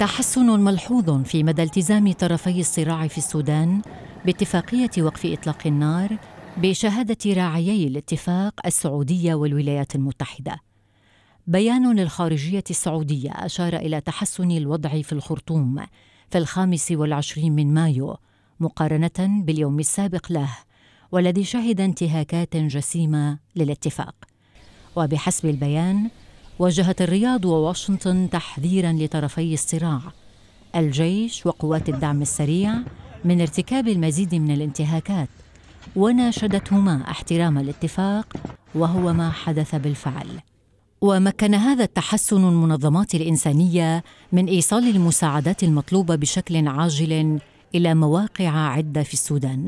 تحسن ملحوظ في مدى التزام طرفي الصراع في السودان باتفاقية وقف إطلاق النار بشهادة راعيي الاتفاق السعودية والولايات المتحدة. بيان للخارجية السعودية أشار إلى تحسن الوضع في الخرطوم في الخامس والعشرين من مايو مقارنة باليوم السابق له والذي شهد انتهاكات جسيمة للاتفاق. وبحسب البيان وجهت الرياض وواشنطن تحذيرا لطرفي الصراع الجيش وقوات الدعم السريع من ارتكاب المزيد من الانتهاكات وناشدتهما احترام الاتفاق وهو ما حدث بالفعل ومكن هذا التحسن المنظمات الانسانيه من ايصال المساعدات المطلوبه بشكل عاجل الى مواقع عده في السودان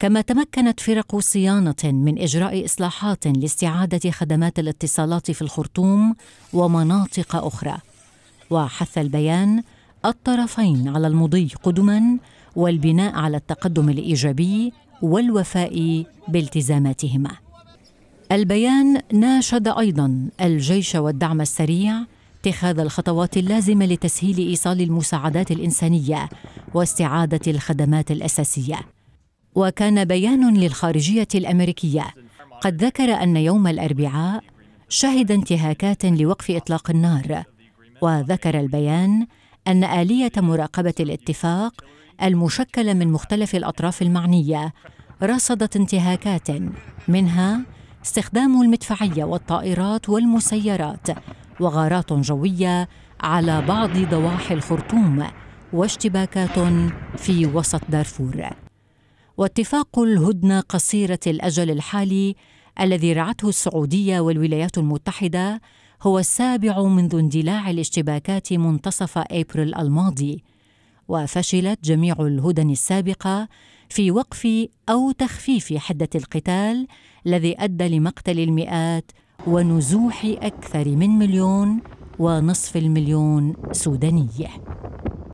كما تمكنت فرق صيانة من إجراء إصلاحات لاستعادة خدمات الاتصالات في الخرطوم ومناطق أخرى وحث البيان الطرفين على المضي قدما والبناء على التقدم الإيجابي والوفاء بالتزاماتهما البيان ناشد أيضا الجيش والدعم السريع اتخاذ الخطوات اللازمة لتسهيل إيصال المساعدات الإنسانية واستعادة الخدمات الأساسية وكان بيان للخارجية الأمريكية قد ذكر أن يوم الأربعاء شهد انتهاكات لوقف إطلاق النار وذكر البيان أن آلية مراقبة الاتفاق المشكلة من مختلف الأطراف المعنية رصدت انتهاكات منها استخدام المدفعية والطائرات والمسيرات وغارات جوية على بعض ضواحي الخرطوم واشتباكات في وسط دارفور واتفاق الهدنه قصيره الاجل الحالي الذي رعته السعوديه والولايات المتحده هو السابع منذ اندلاع الاشتباكات منتصف ابريل الماضي وفشلت جميع الهدن السابقه في وقف او تخفيف حده القتال الذي ادى لمقتل المئات ونزوح اكثر من مليون ونصف المليون سوداني